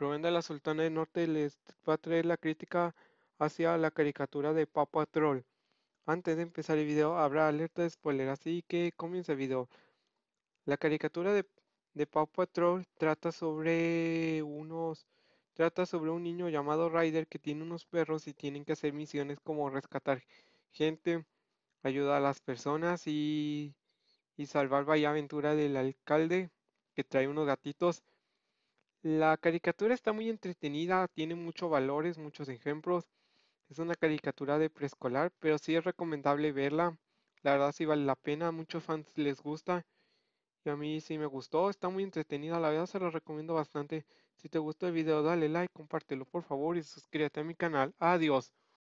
Rubén la Sultana del Norte les va a traer la crítica hacia la caricatura de Papa Troll. Antes de empezar el video habrá alerta de spoiler, así que comience el video. La caricatura de, Papa Troll trata sobre unos trata sobre un niño llamado Ryder que tiene unos perros y tienen que hacer misiones como rescatar gente, ayudar a las personas y, y salvar Bahía Aventura del alcalde que trae unos gatitos. La caricatura está muy entretenida, tiene muchos valores, muchos ejemplos. Es una caricatura de preescolar, pero sí es recomendable verla. La verdad sí vale la pena, a muchos fans les gusta. Y a mí sí me gustó, está muy entretenida, la verdad se lo recomiendo bastante. Si te gustó el video, dale like, compártelo por favor y suscríbete a mi canal. Adiós.